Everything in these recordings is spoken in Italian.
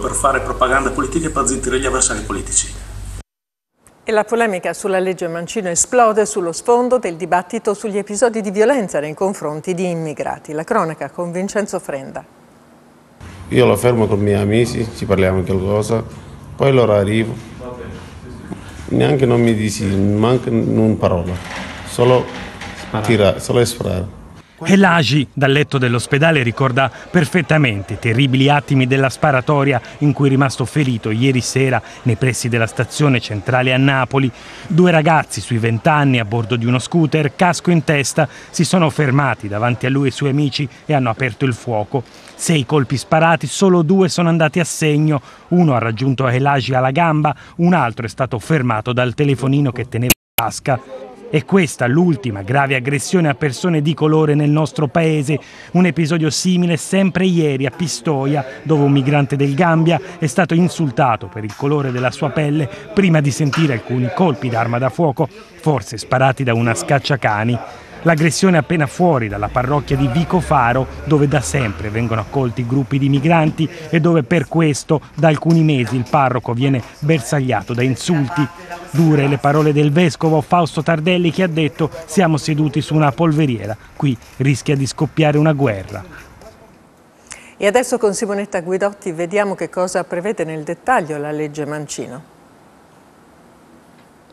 per fare propaganda politica e per zittire gli avversari politici. E la polemica sulla legge Mancino esplode sullo sfondo del dibattito sugli episodi di violenza nei confronti di immigrati. La cronaca con Vincenzo Frenda. Io lo fermo con i miei amici, ci parliamo di qualcosa, poi loro arrivo. Neanche non mi dici, manca una parola, solo Tira, solo sparare. E l'Agi, dal letto dell'ospedale, ricorda perfettamente i terribili attimi della sparatoria in cui è rimasto ferito ieri sera nei pressi della stazione centrale a Napoli. Due ragazzi sui vent'anni a bordo di uno scooter, casco in testa, si sono fermati davanti a lui e ai suoi amici e hanno aperto il fuoco. Sei colpi sparati, solo due sono andati a segno, uno ha raggiunto Elagi alla gamba, un altro è stato fermato dal telefonino che teneva in tasca. È questa l'ultima grave aggressione a persone di colore nel nostro paese, un episodio simile sempre ieri a Pistoia, dove un migrante del Gambia è stato insultato per il colore della sua pelle prima di sentire alcuni colpi d'arma da fuoco, forse sparati da una scacciacani. L'aggressione appena fuori dalla parrocchia di Vico Faro, dove da sempre vengono accolti gruppi di migranti e dove per questo da alcuni mesi il parroco viene bersagliato da insulti. Dure le parole del vescovo Fausto Tardelli che ha detto siamo seduti su una polveriera, qui rischia di scoppiare una guerra. E adesso con Simonetta Guidotti vediamo che cosa prevede nel dettaglio la legge Mancino.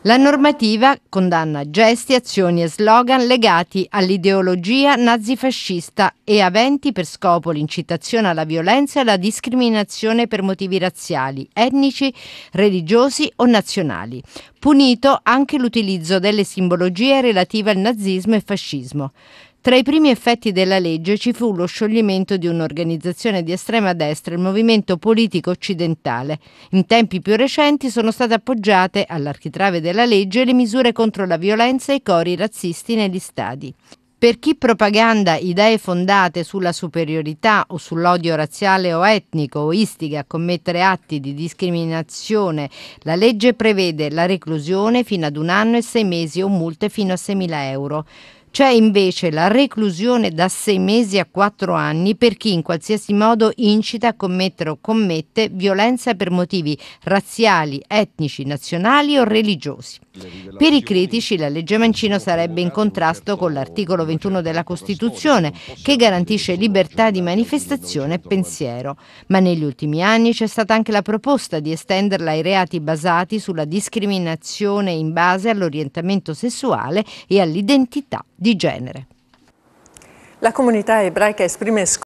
La normativa condanna gesti, azioni e slogan legati all'ideologia nazifascista e aventi per scopo l'incitazione alla violenza e alla discriminazione per motivi razziali, etnici, religiosi o nazionali. Punito anche l'utilizzo delle simbologie relative al nazismo e fascismo. Tra i primi effetti della legge ci fu lo scioglimento di un'organizzazione di estrema destra, il movimento politico occidentale. In tempi più recenti sono state appoggiate all'architrave della legge le misure contro la violenza e i cori razzisti negli stadi. Per chi propaganda idee fondate sulla superiorità o sull'odio razziale o etnico o istiga a commettere atti di discriminazione, la legge prevede la reclusione fino ad un anno e sei mesi o multe fino a 6.000 euro. C'è invece la reclusione da sei mesi a quattro anni per chi in qualsiasi modo incita a commettere o commette violenza per motivi razziali, etnici, nazionali o religiosi. Per i critici la legge Mancino sarebbe in contrasto con l'articolo 21 della Costituzione che garantisce libertà di manifestazione e pensiero, ma negli ultimi anni c'è stata anche la proposta di estenderla ai reati basati sulla discriminazione in base all'orientamento sessuale e all'identità di genere. La comunità ebraica esprime